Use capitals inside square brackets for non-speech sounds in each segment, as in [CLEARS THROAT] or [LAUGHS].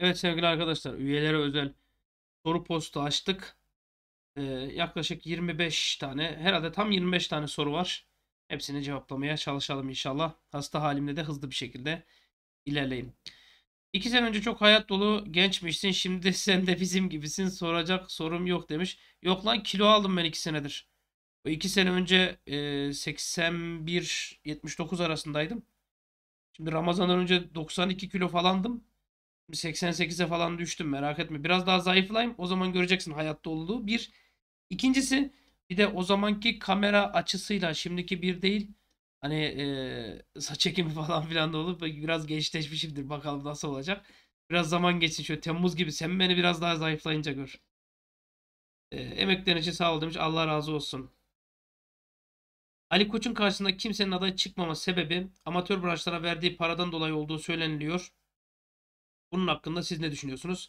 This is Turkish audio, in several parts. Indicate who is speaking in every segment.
Speaker 1: Evet sevgili arkadaşlar üyelere özel soru postu açtık. Ee, yaklaşık 25 tane herhalde tam 25 tane soru var. Hepsini cevaplamaya çalışalım inşallah. Hasta halimle de hızlı bir şekilde ilerleyin İki sene önce çok hayat dolu gençmişsin. Şimdi [LAUGHS] sen de bizim gibisin. Soracak sorum yok demiş. Yok lan kilo aldım ben iki senedir. O iki sene önce e, 81-79 arasındaydım. Şimdi Ramazan'dan önce 92 kilo falandım. 88'e falan düştüm merak etme. Biraz daha zayıflayayım o zaman göreceksin hayatta olduğu. Bir. İkincisi bir de o zamanki kamera açısıyla şimdiki bir değil. Hani e, saç ekimi [LAUGHS] falan filan da olup biraz gençleşmişimdir bakalım nasıl olacak. Biraz zaman geçsin şöyle Temmuz gibi sen beni biraz daha zayıflayınca gör. E, emeklerin için sağ ol demiş Allah razı olsun. Ali Koç'un karşısında kimsenin aday çıkmama sebebi amatör branşlara verdiği paradan dolayı olduğu söyleniliyor. Bunun hakkında siz ne düşünüyorsunuz?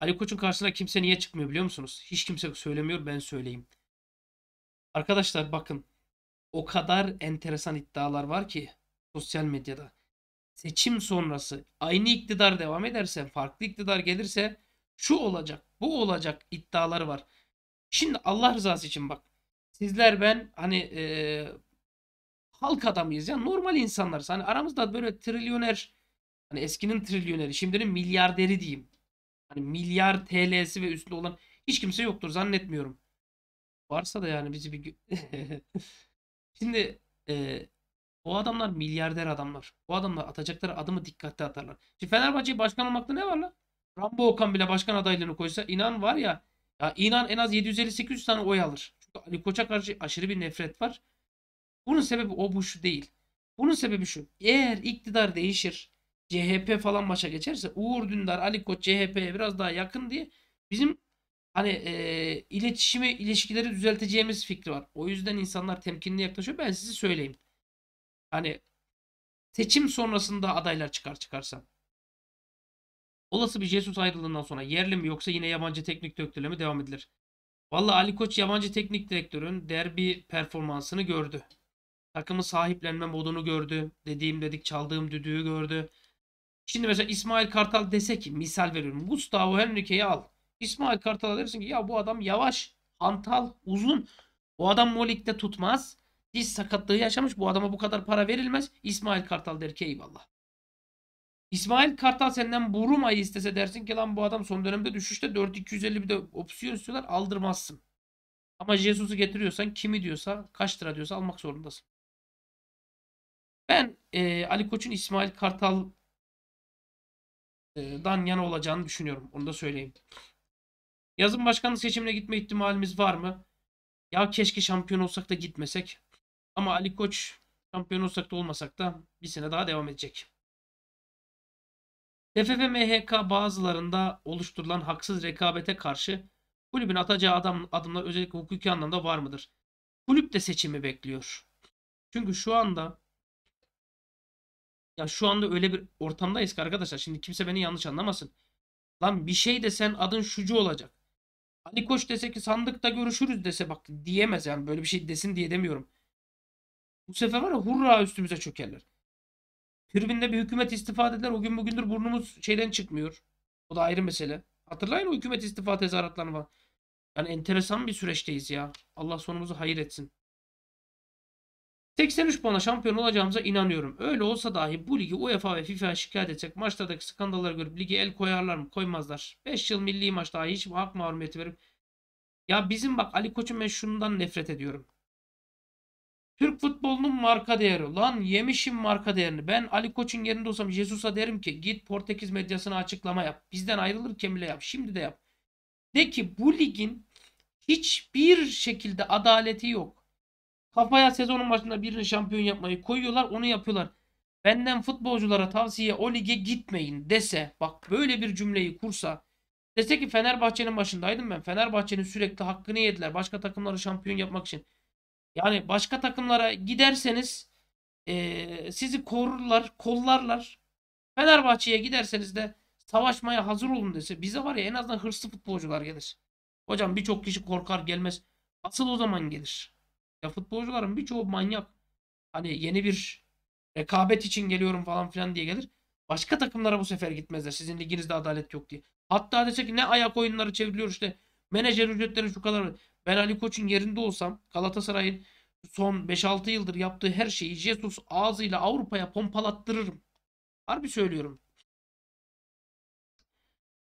Speaker 1: Ali Koç'un karşısına kimse niye çıkmıyor biliyor musunuz? Hiç kimse söylemiyor ben söyleyeyim. Arkadaşlar bakın o kadar enteresan iddialar var ki sosyal medyada. Seçim sonrası aynı iktidar devam ederse farklı iktidar gelirse şu olacak bu olacak iddiaları var. Şimdi Allah rızası için bak sizler ben hani e, halk adamıyız ya normal insanlarız. Hani aramızda böyle trilyoner Hani eskinin trilyoneri, şimdinin milyarderi diyeyim. Hani milyar TL'si ve üstü olan hiç kimse yoktur zannetmiyorum. Varsa da yani bizi bir... [LAUGHS] Şimdi e, o adamlar milyarder adamlar. O adamlar atacakları adımı dikkatli atarlar. Şimdi Fenerbahçe'yi başkan olmakta ne var lan? Rambo Okan bile başkan adaylığını koysa inan var ya ya inan en az 750-800 tane oy alır. Çünkü Ali Koç'a karşı aşırı bir nefret var. Bunun sebebi o bu şu değil. Bunun sebebi şu. Eğer iktidar değişir CHP falan başa geçerse Uğur Dündar, Ali Koç CHP'ye biraz daha yakın diye bizim hani e, iletişimi, ilişkileri düzelteceğimiz fikri var. O yüzden insanlar temkinli yaklaşıyor. Ben sizi söyleyeyim. Hani seçim sonrasında adaylar çıkar çıkarsa. Olası bir Jesus ayrılığından sonra yerli mi yoksa yine yabancı teknik direktörle mi devam edilir? Valla Ali Koç yabancı teknik direktörün derbi performansını gördü. Takımı sahiplenme modunu gördü. Dediğim dedik çaldığım düdüğü gördü. Şimdi mesela İsmail Kartal dese ki misal veriyorum Gustavo Henrique'yi al. İsmail Kartal dersin ki ya bu adam yavaş, antal, uzun. Bu adam molikte tutmaz. Diz sakatlığı yaşamış. Bu adama bu kadar para verilmez. İsmail Kartal der ki eyvallah. İsmail Kartal senden Burum istese dersin ki lan bu adam son dönemde düşüşte 4-250 bir de opsiyon istiyorlar aldırmazsın.
Speaker 2: Ama Jesus'u getiriyorsan kimi diyorsa kaç lira diyorsa almak zorundasın. Ben e, Ali Koç'un İsmail Kartal e, dan yana olacağını düşünüyorum. Onu da söyleyeyim. Yazın başkanlık seçimine gitme ihtimalimiz
Speaker 1: var mı? Ya keşke şampiyon olsak da gitmesek. Ama Ali Koç şampiyon olsak da olmasak da bir sene daha devam edecek. TFF MHK bazılarında oluşturulan haksız rekabete karşı kulübün atacağı adam, adımlar özellikle hukuki anlamda var mıdır? Kulüp de seçimi bekliyor. Çünkü şu anda ya şu anda öyle bir ortamdayız ki arkadaşlar. Şimdi kimse beni yanlış anlamasın. Lan bir şey desen adın şucu olacak. Ali Koç dese ki sandıkta görüşürüz dese bak diyemez yani böyle bir şey desin diye demiyorum. Bu sefer var ya hurra üstümüze çökerler. Tribünde bir hükümet istifa dediler. O gün bugündür burnumuz şeyden çıkmıyor. O da ayrı mesele. Hatırlayın o hükümet istifa tezahüratlarını falan. Yani enteresan bir süreçteyiz ya. Allah sonumuzu hayır etsin. 83 puanla şampiyon olacağımıza inanıyorum. Öyle olsa dahi bu ligi UEFA ve FIFA'ya şikayet edecek maçlardaki skandalları görüp ligi el koyarlar mı? Koymazlar. 5 yıl milli maç dahi hiç hak mahrumiyeti verip ya bizim bak Ali Koç'un ben şundan nefret ediyorum. Türk futbolunun marka değeri. Lan yemişim marka değerini. Ben Ali Koç'un yerinde olsam Jesus'a derim ki git Portekiz medyasına açıklama yap. Bizden ayrılırken bile yap. Şimdi de yap. De ki bu ligin hiçbir şekilde adaleti yok. Kafaya sezonun başında birini şampiyon yapmayı koyuyorlar onu yapıyorlar. Benden futbolculara tavsiye o lige gitmeyin dese bak böyle bir cümleyi kursa dese ki Fenerbahçe'nin başındaydım ben. Fenerbahçe'nin sürekli hakkını yediler başka takımları şampiyon yapmak için. Yani başka takımlara giderseniz e, sizi korurlar, kollarlar. Fenerbahçe'ye giderseniz de savaşmaya hazır olun dese bize var ya en azından hırslı futbolcular gelir. Hocam birçok kişi korkar gelmez. Asıl o zaman gelir. Ya futbolcuların birçoğu manyak. Hani yeni bir rekabet için geliyorum falan filan diye gelir. Başka takımlara bu sefer gitmezler. Sizin liginizde adalet yok diye. Hatta dese ki ne ayak oyunları çevriliyor işte. Menajer ücretleri şu kadar. Ben Ali Koç'un yerinde olsam Galatasaray'ın son 5-6 yıldır yaptığı her şeyi Jesus ağzıyla Avrupa'ya pompalattırırım. Harbi söylüyorum.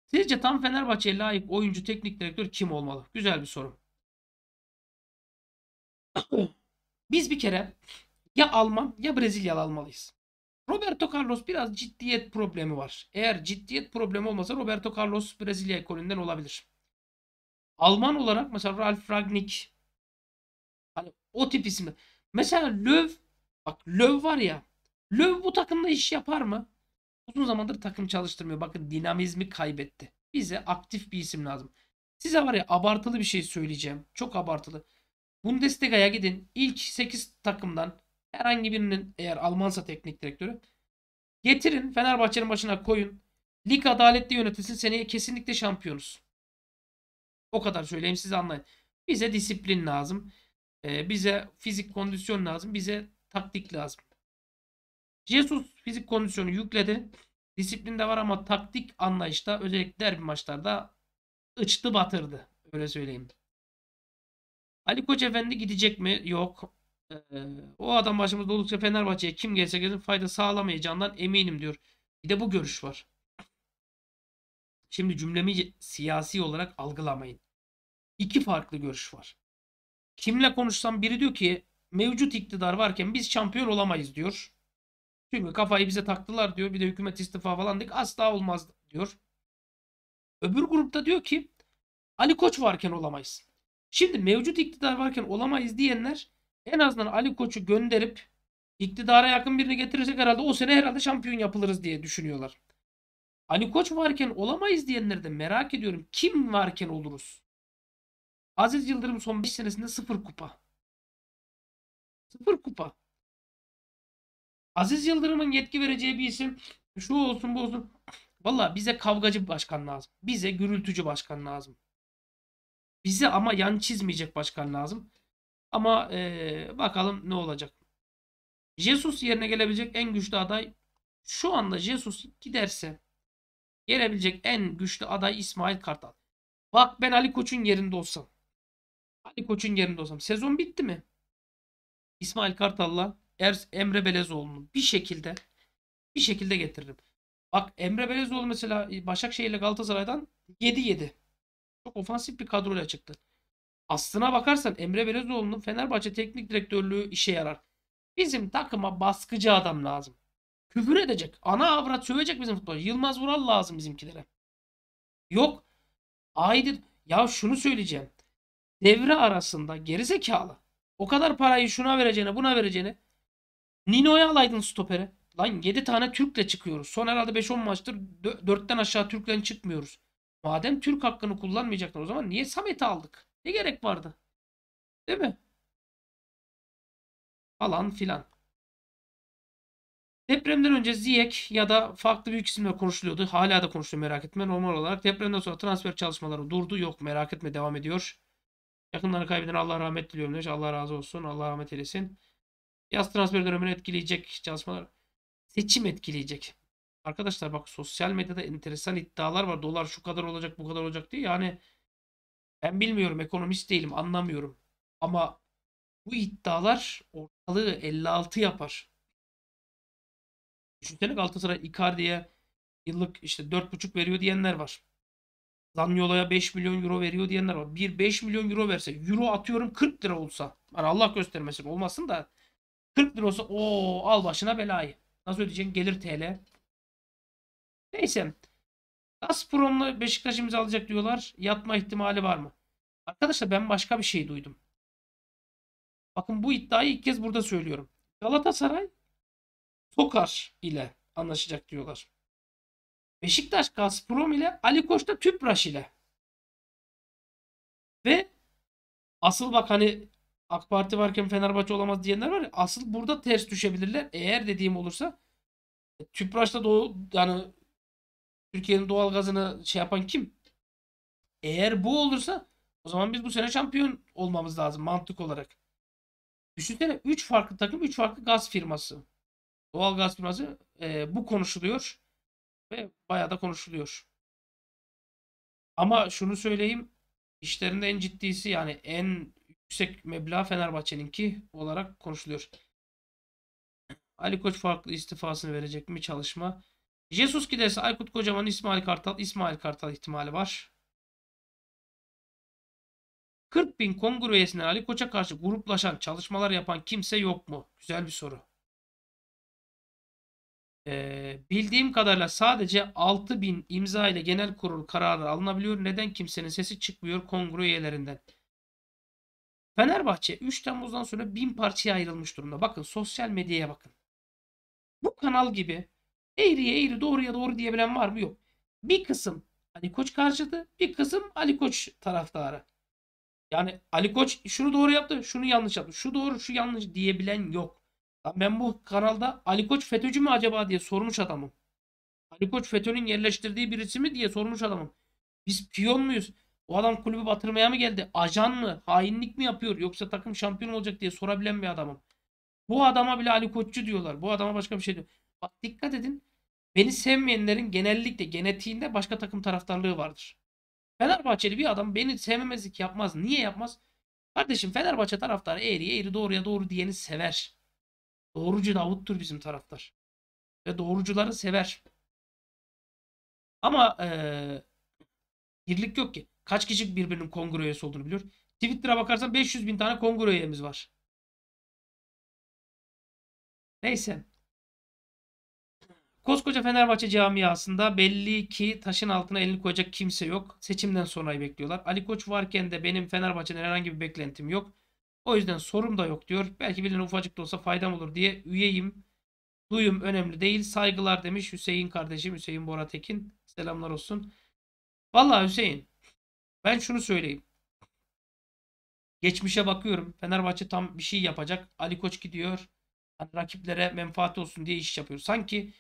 Speaker 2: Sizce tam Fenerbahçe'ye layık oyuncu teknik direktör kim olmalı? Güzel bir soru. Biz bir kere ya Alman
Speaker 1: ya Brezilyalı almalıyız. Roberto Carlos biraz ciddiyet problemi var. Eğer ciddiyet problemi olmasa Roberto Carlos Brezilya ekolünden olabilir. Alman olarak mesela Ralf Ragnik hani o tip isimler. Mesela Löw bak Löw var ya Löw bu takımda iş yapar mı? Uzun zamandır takım çalıştırmıyor. Bakın dinamizmi kaybetti. Bize aktif bir isim lazım. Size var ya abartılı bir şey söyleyeceğim. Çok abartılı. Bundesliga'ya gidin. İlk 8 takımdan herhangi birinin eğer Almansa teknik direktörü getirin Fenerbahçe'nin başına koyun. Lig adaletli yönetilsin. Seneye kesinlikle şampiyonuz. O kadar söyleyeyim size anlayın. Bize disiplin lazım. Ee, bize fizik kondisyon lazım. Bize taktik lazım. Jesus fizik kondisyonu yükledi. Disiplin de var ama taktik anlayışta özellikle derbi maçlarda ıçtı batırdı. Öyle söyleyeyim. Ali Koç Efendi gidecek mi? Yok. Ee, o adam başımızda oldukça Fenerbahçe'ye kim gelse gelsin fayda sağlamayacağından eminim diyor. Bir de bu görüş var. Şimdi cümlemi siyasi olarak algılamayın. İki farklı görüş var. Kimle konuşsam biri diyor ki mevcut iktidar varken biz şampiyon olamayız diyor. Çünkü kafayı bize taktılar diyor. Bir de hükümet istifa falan dedik. Asla olmaz diyor. Öbür grupta diyor ki Ali Koç varken olamayız. Şimdi mevcut iktidar varken olamayız diyenler en azından Ali Koç'u gönderip iktidara yakın birini getirirsek herhalde o sene herhalde şampiyon yapılırız diye düşünüyorlar. Ali Koç
Speaker 2: varken olamayız diyenleri de merak ediyorum. Kim varken oluruz? Aziz Yıldırım son 5 senesinde 0 kupa. 0 kupa. Aziz Yıldırım'ın yetki vereceği bir isim şu olsun bu olsun. Valla bize
Speaker 1: kavgacı başkan lazım. Bize gürültücü başkan lazım. Bize ama yan çizmeyecek başkan lazım. Ama ee, bakalım ne olacak. Jesus yerine gelebilecek en güçlü aday şu anda Jesus giderse gelebilecek en güçlü aday İsmail Kartal. Bak ben Ali Koç'un yerinde olsam. Ali Koç'un yerinde olsam. Sezon bitti mi? İsmail Kartal'la er, Emre Belezoğlu'nu bir şekilde bir şekilde getiririm. Bak Emre Belezoğlu mesela Başakşehir ile Galatasaray'dan 7-7. Çok ofansif bir kadroyla çıktı. Aslına bakarsan Emre Belezoğlu'nun Fenerbahçe teknik direktörlüğü işe yarar. Bizim takıma baskıcı adam lazım. Küfür edecek. Ana avrat sövecek bizim futbolcu. Yılmaz Vural lazım bizimkilere. Yok. Aydın. Ya şunu söyleyeceğim. Devre arasında gerizekalı. O kadar parayı şuna vereceğine buna vereceğine. Nino'ya alaydın stopere. Lan 7 tane Türk'le çıkıyoruz. Son herhalde 5-10 maçtır 4'ten aşağı
Speaker 2: Türk'le çıkmıyoruz. Madem Türk hakkını kullanmayacaklar o zaman niye Samet'i aldık? Ne gerek vardı? Değil mi? Falan filan. Depremden önce Ziyek ya da farklı büyük isimle konuşuluyordu. Hala da konuşuluyor
Speaker 1: merak etme. Normal olarak depremden sonra transfer çalışmaları durdu. Yok merak etme devam ediyor. Yakınlarını kaybeden Allah rahmet diliyorum demiş. Allah razı olsun. Allah rahmet eylesin. Yaz transfer dönemini etkileyecek çalışmalar. Seçim etkileyecek. Arkadaşlar bak sosyal medyada enteresan iddialar var. Dolar şu kadar olacak bu kadar olacak diye. Yani ben bilmiyorum ekonomist değilim anlamıyorum. Ama bu iddialar ortalığı 56 yapar. Düşünsene Galatasaray Icardi'ye yıllık işte 4,5 veriyor diyenler var. Zanyola'ya 5 milyon euro veriyor diyenler var. Bir 5 milyon euro verse euro atıyorum 40 lira olsa. Hani Allah göstermesin olmasın da 40 lira olsa o al başına belayı. Nasıl ödeyeceksin? Gelir TL. Neyse. Gazprom'la Beşiktaş alacak diyorlar. Yatma ihtimali var mı? Arkadaşlar ben başka
Speaker 2: bir şey duydum. Bakın bu iddiayı ilk kez burada söylüyorum. Galatasaray Tokar ile anlaşacak diyorlar. Beşiktaş Gazprom ile Ali Koç da Tüpraş ile. Ve
Speaker 1: asıl bak hani AK Parti varken Fenerbahçe olamaz diyenler var ya asıl burada ters düşebilirler. Eğer dediğim olursa Tüpraş da Doğu yani Türkiye'nin doğal gazını şey yapan kim? Eğer bu olursa o zaman biz bu sene şampiyon olmamız lazım mantık olarak. Düşünsene 3 farklı takım 3 farklı gaz firması. Doğal gaz firması e, bu konuşuluyor. Ve bayağı da konuşuluyor.
Speaker 2: Ama şunu söyleyeyim. işlerinde en ciddisi yani en yüksek meblağ Fenerbahçe'ninki olarak konuşuluyor.
Speaker 1: Ali Koç farklı istifasını verecek mi çalışma? Jesus giderse Aykut Kocaman, İsmail Kartal, İsmail Kartal ihtimali var. 40 bin kongre üyesinden Ali Koç'a karşı gruplaşan, çalışmalar yapan kimse yok mu? Güzel bir soru. Ee, bildiğim kadarıyla sadece 6 bin imza ile genel kurul kararı alınabiliyor. Neden kimsenin sesi çıkmıyor kongre üyelerinden? Fenerbahçe 3 Temmuz'dan sonra bin parçaya ayrılmış durumda. Bakın sosyal medyaya bakın. Bu kanal gibi Eğriye eğri doğruya doğru diyebilen var mı? Yok. Bir kısım Ali Koç karşıtı bir kısım Ali Koç taraftarı. Yani Ali Koç şunu doğru yaptı şunu yanlış yaptı. Şu doğru şu yanlış diyebilen yok. Ben bu kanalda Ali Koç FETÖ'cü mü acaba diye sormuş adamım. Ali Koç FETÖ'nün yerleştirdiği birisi mi diye sormuş adamım. Biz piyon muyuz? O adam kulübü batırmaya mı geldi? Ajan mı? Hainlik mi yapıyor? Yoksa takım şampiyon olacak diye sorabilen bir adamım. Bu adama bile Ali Koççu diyorlar. Bu adama başka bir şey diyor. Bak dikkat edin. Beni sevmeyenlerin genellikle genetiğinde başka takım taraftarlığı vardır. Fenerbahçeli bir adam beni sevmemezlik yapmaz. Niye yapmaz? Kardeşim Fenerbahçe taraftarı eğriye eğri doğruya doğru diyeni sever. Doğrucu Davut'tur bizim taraftar. Ve doğrucuları sever. Ama
Speaker 2: ee, birlik yok ki. Kaç kişi birbirinin kongre üyesi olduğunu biliyor. Twitter'a bakarsan 500 bin tane kongre üyemiz var. Neyse. Koskoca Fenerbahçe camiasında belli ki
Speaker 1: taşın altına elini koyacak kimse yok. Seçimden sonrayı bekliyorlar. Ali Koç varken de benim Fenerbahçe'den herhangi bir beklentim yok. O yüzden sorum da yok diyor. Belki birine ufacık da olsa faydam olur diye üyeyim. Duyum önemli değil. Saygılar demiş Hüseyin kardeşim. Hüseyin Bora Tekin. Selamlar olsun. Vallahi Hüseyin. Ben şunu söyleyeyim. Geçmişe bakıyorum. Fenerbahçe tam bir şey yapacak. Ali Koç gidiyor. Hani rakiplere menfaat olsun diye iş yapıyor. Sanki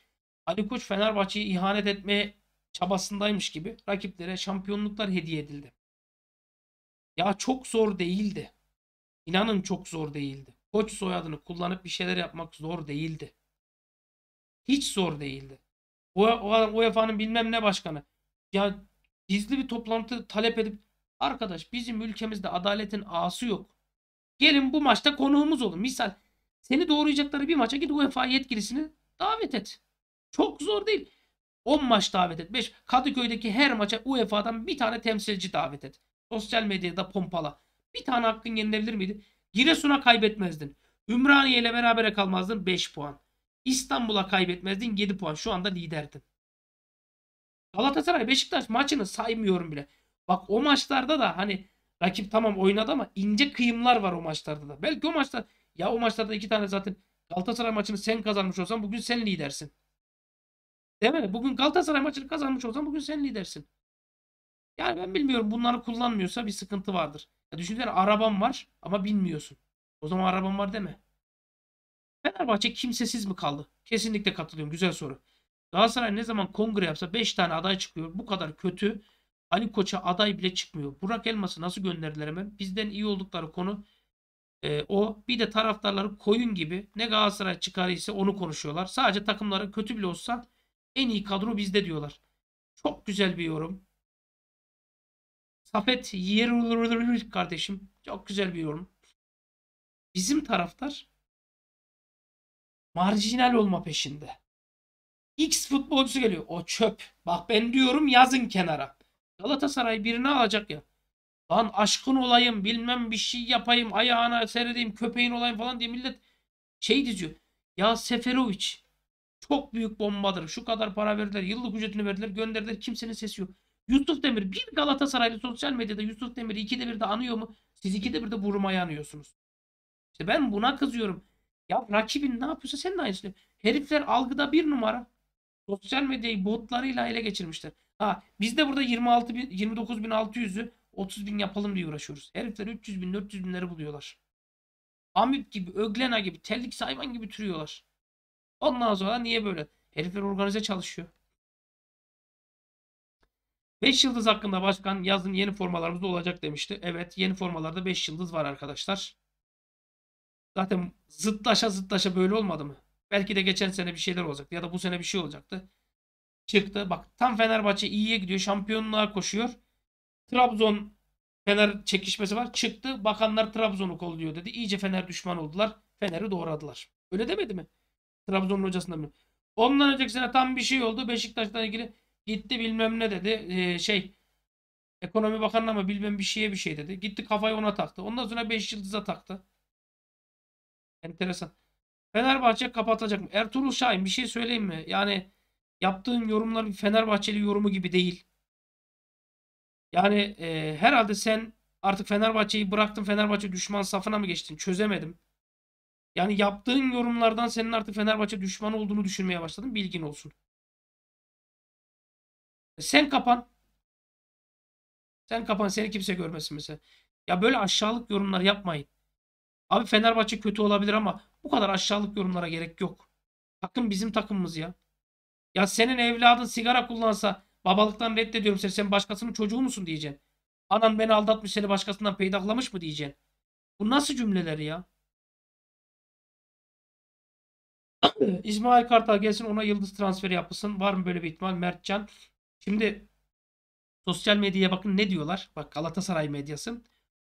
Speaker 1: Ali Koç Fenerbahçe'yi ihanet etme çabasındaymış gibi rakiplere şampiyonluklar hediye edildi. Ya çok zor değildi. İnanın çok zor değildi. Koç soyadını kullanıp bir şeyler yapmak zor değildi. Hiç zor değildi. o UEFA'nın bilmem ne başkanı. Ya gizli bir toplantı talep edip arkadaş bizim ülkemizde adaletin ağası yok. Gelin bu maçta konuğumuz olun. Misal seni doğrayacakları bir maça git UEFA yetkilisini davet et. Çok zor değil. 10 maç davet et. 5. Kadıköy'deki her maça UEFA'dan bir tane temsilci davet et. Sosyal medyada pompala. Bir tane hakkın yenilebilir miydi? Giresun'a kaybetmezdin. Ümraniye ile berabere kalmazdın 5 puan. İstanbul'a kaybetmezdin 7 puan. Şu anda liderdin. Galatasaray Beşiktaş maçını saymıyorum bile. Bak o maçlarda da hani rakip tamam oynadı ama ince kıyımlar var o maçlarda da. Belki o maçta ya o maçlarda iki tane zaten Galatasaray maçını sen kazanmış olsan bugün sen lidersin. Değil mi? Bugün Galatasaray maçını kazanmış olsan bugün sen lidersin. Yani ben bilmiyorum bunları kullanmıyorsa bir sıkıntı vardır. Ya düşünsene arabam var ama bilmiyorsun. O zaman arabam var deme. Fenerbahçe kimsesiz mi kaldı? Kesinlikle katılıyorum. Güzel soru. Galatasaray ne zaman kongre yapsa 5 tane aday çıkıyor. Bu kadar kötü. Ali Koç'a aday bile çıkmıyor. Burak Elmas'ı nasıl gönderdiler hemen? Bizden iyi oldukları konu e, o. Bir de taraftarları koyun gibi ne Galatasaray çıkarıysa onu konuşuyorlar. Sadece takımları kötü bile olsa en iyi kadro bizde diyorlar. Çok
Speaker 2: güzel bir yorum. Safet Yerulur kardeşim. Çok güzel bir yorum. Bizim taraftar marjinal olma peşinde. X futbolcusu geliyor. O çöp. Bak ben diyorum
Speaker 1: yazın kenara. Galatasaray birini alacak ya. Lan aşkın olayım bilmem bir şey yapayım ayağına seyredeyim köpeğin olayım falan diye millet şey diziyor. Ya Seferovic çok büyük bombadır. Şu kadar para verdiler. Yıllık ücretini verdiler. Gönderdiler. Kimsenin sesi yok. Yusuf Demir bir Galatasaraylı sosyal medyada Yusuf Demir ikide bir de anıyor mu? Siz ikide bir de vurmaya anıyorsunuz. İşte ben buna kızıyorum. Ya rakibin ne yapıyorsa sen de aynısını. Herifler algıda bir numara. Sosyal medyayı botlarıyla ele geçirmişler. Ha biz de burada 26 bin, 29 bin 600'ü, 30 bin yapalım diye uğraşıyoruz. Herifler 300 bin
Speaker 2: 400 binleri buluyorlar. Amip gibi, öglena gibi, tellik Sayvan gibi türüyorlar. Ondan sonra niye böyle? Herifler organize çalışıyor.
Speaker 1: 5 yıldız hakkında başkan yazın yeni formalarımız da olacak demişti. Evet yeni formalarda 5 yıldız var arkadaşlar. Zaten zıtlaşa zıtlaşa böyle olmadı mı? Belki de geçen sene bir şeyler olacaktı ya da bu sene bir şey olacaktı. Çıktı. Bak tam Fenerbahçe iyiye gidiyor. Şampiyonluğa koşuyor. Trabzon Fener çekişmesi var. Çıktı. Bakanlar Trabzon'u kolluyor dedi. İyice Fener düşman oldular. Fener'i doğradılar. Öyle demedi mi? Trabzon'un hocasından mı? Ondan önceki sene tam bir şey oldu. Beşiktaş'tan ilgili gitti bilmem ne dedi. Ee, şey ekonomi bakanına mı bilmem bir şeye bir şey dedi. Gitti kafayı ona taktı. Ondan sonra 5 yıldıza taktı. Enteresan. Fenerbahçe kapatacak mı? Ertuğrul Şahin bir şey söyleyeyim mi? Yani yaptığın yorumlar bir Fenerbahçeli yorumu gibi değil. Yani e, herhalde sen artık Fenerbahçe'yi bıraktın. Fenerbahçe düşman safına mı geçtin? Çözemedim. Yani yaptığın yorumlardan senin artık
Speaker 2: Fenerbahçe düşman olduğunu düşünmeye başladım. Bilgin olsun. Sen kapan. Sen kapan. Seni kimse görmesin mesela. Ya böyle aşağılık
Speaker 1: yorumlar yapmayın. Abi Fenerbahçe kötü olabilir ama bu kadar aşağılık yorumlara gerek yok. Takım bizim takımımız ya. Ya senin evladın sigara kullansa babalıktan
Speaker 2: reddediyorum seni. Sen başkasının çocuğu musun diyeceksin. Anan beni aldatmış seni başkasından peydaklamış mı diyeceksin. Bu nasıl cümleler ya? [CLEARS THROAT] İsmail Kartal gelsin ona yıldız transferi yapılsın. Var mı böyle bir ihtimal? Mertcan. Şimdi
Speaker 1: sosyal medyaya bakın ne diyorlar. Bak Galatasaray medyası.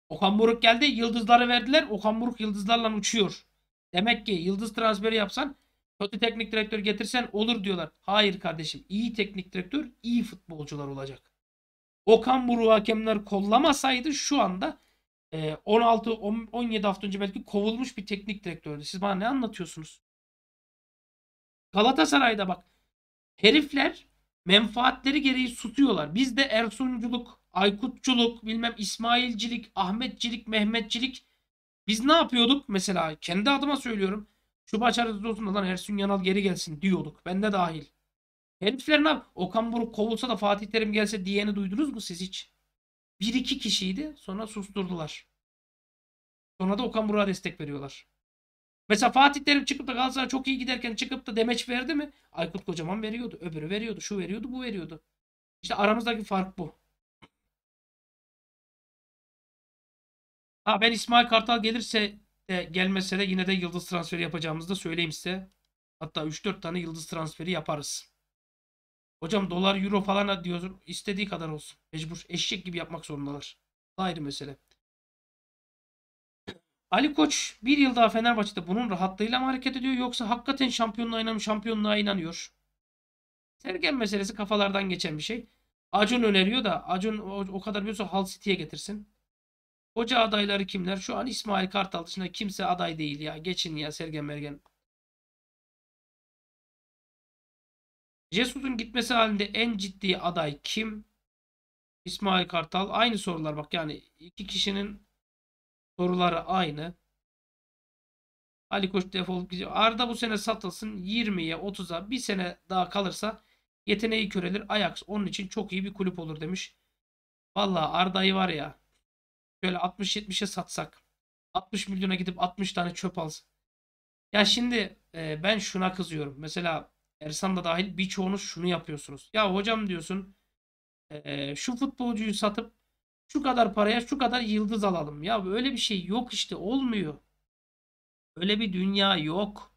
Speaker 1: Okan Buruk geldi. Yıldızları verdiler. Okan Buruk yıldızlarla uçuyor. Demek ki yıldız transferi yapsan kötü teknik direktör getirsen olur diyorlar. Hayır kardeşim. iyi teknik direktör iyi futbolcular olacak. Okan Buruk hakemler kollamasaydı şu anda 16-17 e, hafta önce belki kovulmuş bir teknik direktördü. Siz bana ne anlatıyorsunuz? Galatasaray'da bak herifler menfaatleri gereği tutuyorlar. Bizde Ersunculuk, Aykutculuk, bilmem İsmailcilik, Ahmetcilik, Mehmetcilik. Biz ne yapıyorduk mesela? Kendi adıma söylüyorum. Şu maç arası olsun lan Ersun Yanal geri gelsin diyorduk. Ben de dahil. Herifler ne yapıyor? Okan Buruk kovulsa da Fatih Terim gelse diyeni duydunuz mu siz hiç? Bir iki kişiydi sonra susturdular. Sonra da Okan Buruk'a destek veriyorlar. Mesela Fatih Terim çıkıp da Galatasaray çok iyi giderken
Speaker 2: çıkıp da demeç verdi mi? Aykut Kocaman veriyordu. Öbürü veriyordu. Şu veriyordu. Bu veriyordu. İşte aramızdaki fark bu. Ha ben İsmail Kartal gelirse de gelmese de yine de yıldız transferi yapacağımızı da söyleyeyim size.
Speaker 1: Hatta 3-4 tane yıldız transferi yaparız. Hocam dolar euro falan diyorsun. istediği kadar olsun. Mecbur. Eşek gibi yapmak zorundalar. Ayrı mesele. Ali Koç bir yıl daha Fenerbahçe'de bunun rahatlığıyla mı hareket ediyor yoksa hakikaten şampiyonluğa inanıyor, şampiyonluğa inanıyor? Sergen meselesi kafalardan geçen bir şey. Acun öneriyor da Acun o, kadar biliyorsa Hull City'ye getirsin. Hoca adayları kimler?
Speaker 2: Şu an İsmail Kartal dışında kimse aday değil ya. Geçin ya Sergen Mergen. Jesus'un gitmesi halinde en ciddi aday kim? İsmail Kartal. Aynı sorular bak yani iki kişinin
Speaker 1: Soruları aynı. Ali Koç defolup gidiyor. Arda bu sene satılsın 20'ye 30'a bir sene daha kalırsa yeteneği körelir. Ajax onun için çok iyi bir kulüp olur demiş. Valla Arda'yı var ya şöyle 60-70'e satsak 60 milyona gidip 60 tane çöp alsın. Ya şimdi e, ben şuna kızıyorum. Mesela Ersan da dahil birçoğunuz şunu yapıyorsunuz. Ya hocam diyorsun e, şu futbolcuyu satıp şu kadar paraya şu kadar yıldız alalım. Ya böyle bir
Speaker 2: şey yok işte olmuyor. Öyle bir dünya yok.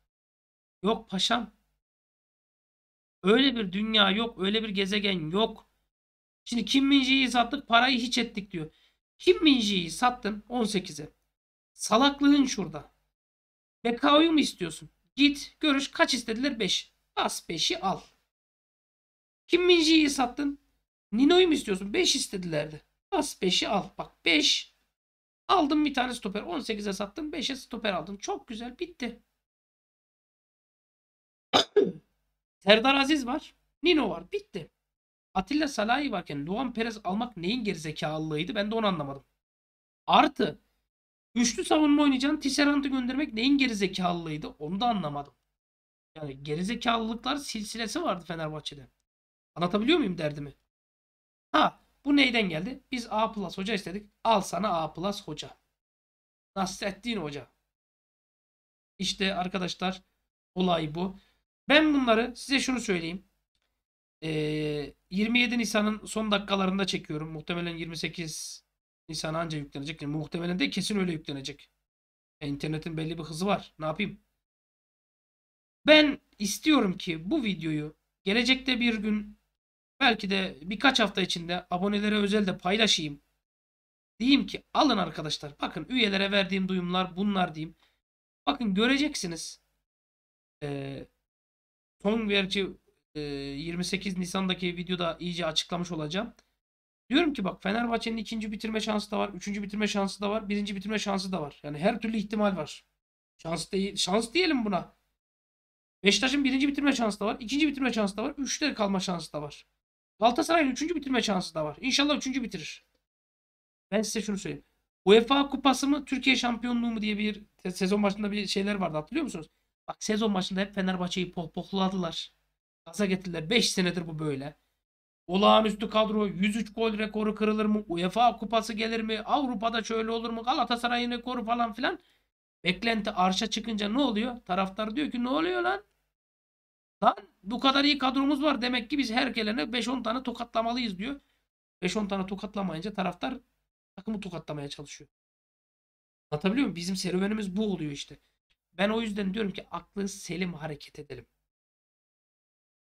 Speaker 2: Yok paşam. Öyle bir dünya yok. Öyle bir gezegen yok.
Speaker 1: Şimdi Kim Minji'yi sattık parayı hiç ettik diyor. Kim Minji'yi sattın 18'e.
Speaker 2: Salaklığın şurada. Bekao'yu mu istiyorsun? Git görüş kaç istediler 5. Bas 5'i al. Kim Minji'yi sattın?
Speaker 1: Nino'yu mu istiyorsun? 5 istedilerdi. Bas 5'i al. Bak 5. Aldım bir tane
Speaker 2: stoper. 18'e sattım. 5'e stoper aldım. Çok güzel. Bitti. [COUGHS] Serdar Aziz var. Nino var. Bitti. Atilla Salahi
Speaker 1: varken Luan Perez almak neyin gerizekalılığıydı? Ben de onu anlamadım. Artı üçlü savunma oynayacağın Tisserand'ı göndermek neyin gerizekalılığıydı? Onu da anlamadım. Yani gerizekalılıklar silsilesi vardı Fenerbahçe'de. Anlatabiliyor muyum derdimi? Ha bu neyden geldi? Biz A plus hoca istedik. Al sana A plus hoca. Nasrettin hoca. İşte arkadaşlar olay bu. Ben bunları size şunu söyleyeyim. Ee, 27 Nisan'ın son dakikalarında çekiyorum. Muhtemelen 28 Nisan anca yüklenecek. Yani muhtemelen de kesin öyle yüklenecek. Yani internetin belli bir hızı var. Ne yapayım? Ben istiyorum ki bu videoyu gelecekte bir gün Belki de birkaç hafta içinde abonelere özel de paylaşayım. Diyeyim ki alın arkadaşlar. Bakın üyelere verdiğim duyumlar bunlar diyeyim. Bakın göreceksiniz. Ee, son verici e, 28 Nisan'daki videoda iyice açıklamış olacağım. Diyorum ki bak Fenerbahçe'nin ikinci bitirme şansı da var. Üçüncü bitirme şansı da var. Birinci bitirme şansı da var. Yani her türlü ihtimal var. Şans değil, şans diyelim buna. Beşiktaş'ın birinci bitirme şansı da var. ikinci bitirme şansı da var. Üçte kalma şansı da var. Galatasaray'ın 3. bitirme şansı da var. İnşallah 3. bitirir. Ben size şunu söyleyeyim. UEFA kupası mı Türkiye şampiyonluğu mu diye bir sezon başında bir şeyler vardı hatırlıyor musunuz? Bak sezon başında hep Fenerbahçe'yi pohpohladılar. Gaza getirdiler. 5 senedir bu böyle. Olağanüstü kadro 103 gol rekoru kırılır mı? UEFA kupası gelir mi? Avrupa'da şöyle olur mu? Galatasaray'ın rekoru falan filan. Beklenti arşa çıkınca ne oluyor? Taraftar diyor ki ne oluyor lan? Lan bu kadar iyi kadromuz var. Demek ki biz her gelene 5-10 tane tokatlamalıyız diyor. 5-10 tane tokatlamayınca taraftar takımı tokatlamaya çalışıyor. Anlatabiliyor muyum? Bizim serüvenimiz bu oluyor işte. Ben o yüzden diyorum ki aklı selim hareket edelim.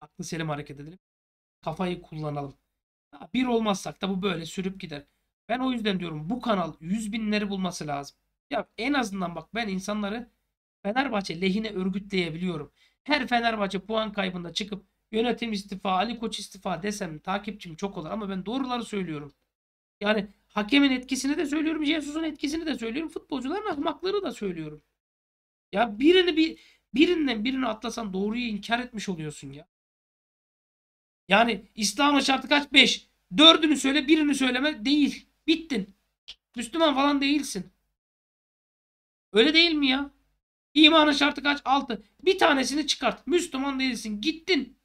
Speaker 1: Aklı selim hareket edelim. Kafayı kullanalım. Bir olmazsak da bu böyle sürüp gider. Ben o yüzden diyorum bu kanal 100 binleri bulması lazım. Ya en azından bak ben insanları Fenerbahçe lehine örgütleyebiliyorum. Her Fenerbahçe puan kaybında çıkıp yönetim istifa, Ali Koç istifa desem takipçim çok olur ama ben doğruları söylüyorum. Yani hakemin etkisini de söylüyorum, Jesus'un etkisini de söylüyorum, futbolcuların ahmakları da söylüyorum. Ya birini bir birinden birini atlasan doğruyu inkar etmiş oluyorsun ya. Yani İslam'ın şartı kaç? beş Dördünü söyle, birini söyleme değil. Bittin. Müslüman falan değilsin. Öyle değil mi ya? İmanın şartı kaç? 6. Bir tanesini çıkart. Müslüman değilsin. Gittin.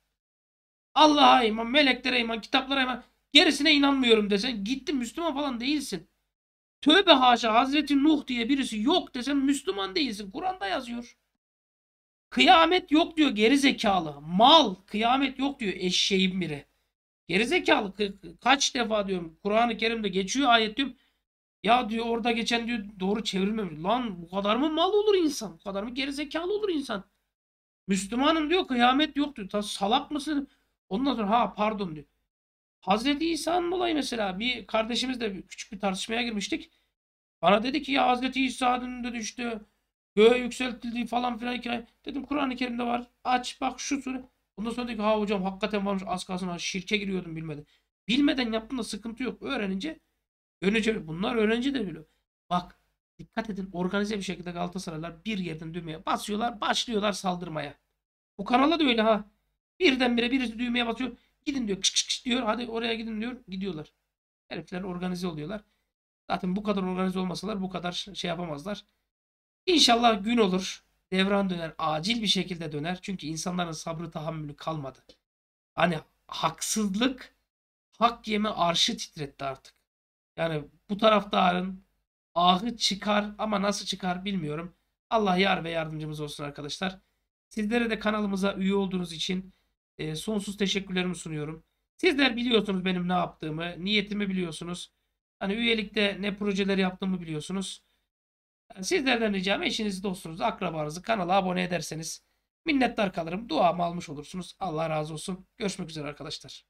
Speaker 1: Allah'a iman, meleklere iman, kitaplara iman. Gerisine inanmıyorum desen gittin Müslüman falan değilsin. Tövbe haşa Hazreti Nuh diye birisi yok desen Müslüman değilsin. Kur'an'da yazıyor. Kıyamet yok diyor gerizekalı. Mal kıyamet yok diyor eşeğin biri. Gerizekalı kaç defa diyorum Kur'an-ı Kerim'de geçiyor ayet diyorum. Ya diyor orada geçen diyor doğru çevrilmemiş. Lan bu kadar mı mal olur insan? Bu kadar mı gerizekalı olur insan? Müslümanım diyor kıyamet yok diyor. Ta salak mısın? Ondan sonra ha pardon diyor. Hazreti İsa'nın dolayı mesela bir kardeşimizle küçük bir tartışmaya girmiştik. Bana dedi ki ya Hazreti İsa'nın dedi işte göğe yükseltildiği falan filan hikaye. Dedim Kur'an-ı Kerim'de var. Aç bak şu sure. Ondan sonra dedi ki ha hocam hakikaten varmış az kalsın ha, şirke giriyordum bilmeden. Bilmeden yaptığında sıkıntı yok. Öğrenince Öğrenci, bunlar öğrenci de biliyor. Bak dikkat edin organize bir şekilde Galatasaraylar bir yerden düğmeye basıyorlar başlıyorlar saldırmaya. Bu kanala da öyle ha. Birdenbire birisi düğmeye basıyor. Gidin diyor kış kış diyor hadi oraya gidin diyor gidiyorlar. Herifler organize oluyorlar. Zaten bu kadar organize olmasalar bu kadar şey yapamazlar. İnşallah gün olur. Devran döner. Acil bir şekilde döner. Çünkü insanların sabrı tahammülü kalmadı. Hani haksızlık hak yeme arşı titretti artık. Yani bu taraftarın ahı çıkar ama nasıl çıkar bilmiyorum. Allah yar ve yardımcımız olsun arkadaşlar. Sizlere de kanalımıza üye olduğunuz için e, sonsuz teşekkürlerimi sunuyorum. Sizler biliyorsunuz benim ne yaptığımı, niyetimi biliyorsunuz. Hani üyelikte ne projeler yaptığımı biliyorsunuz. Yani sizlerden ricam eşinizi, dostunuzu, akrabanızı kanala abone ederseniz minnettar kalırım. Duamı almış olursunuz. Allah razı olsun. Görüşmek üzere arkadaşlar.